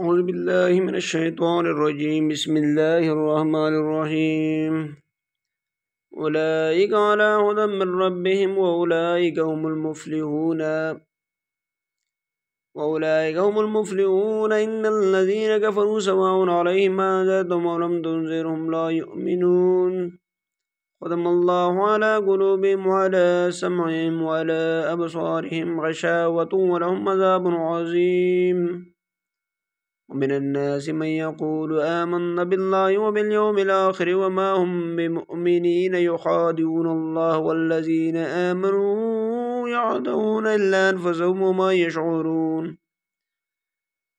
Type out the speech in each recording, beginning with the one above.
أعوذ بالله من الشيطان الرجيم بسم الله الرحمن الرحيم أولئك على هدى من ربهم وأولئك هم المفلحون وأولئك هم المفلحون إن الذين كفروا سواء عليهم ما أنذرتهم ولم لم تنذرهم لا يؤمنون ختم الله على قلوبهم وعلى سمعهم وعلى أبصارهم غشاوة ولهم عذاب عظيم ومن الناس من يقول آمنا بالله وباليوم الآخر وما هم بمؤمنين يخادعون الله والذين آمنوا يعدون إلا أنفسهم وما يشعرون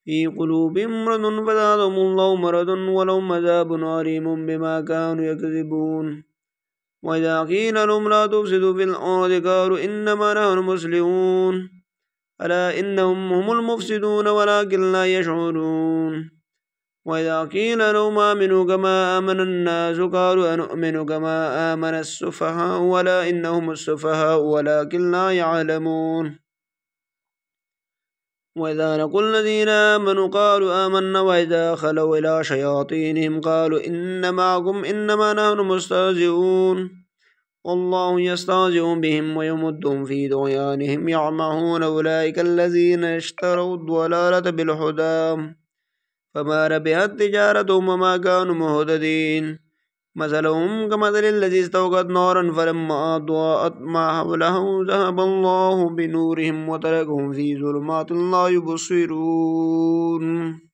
في قلوبهم مرض فزادهم الله مرض ولهم عذاب عليم بما كانوا يكذبون وإذا قيل لهم لا تفسدوا في الأرض قالوا إنما نحن مسلمون ألا إنهم هم المفسدون ولكن لا يشعرون وإذا قيل لهم آمنوا كما آمن الناس قالوا أنؤمن كما آمن السفهاء ولا إنهم السفهاء ولكن لا يعلمون وإذا لقوا الذين آمنوا قالوا آمنا وإذا خلوا إلى شياطينهم قالوا إن معكم إنما نحن مستهزئون والله يستهزئ بهم ويمدهم في طغيانهم يعمهون أولئك الذين اشتروا الضلالة بالهدى فما ربحت تجارتهم وما كانوا مهتدين مثلهم كمثل الذي استوقد نارا فلما أضاءت ما حوله ذهب الله بنورهم وتركهم في ظلمات لا يبصرون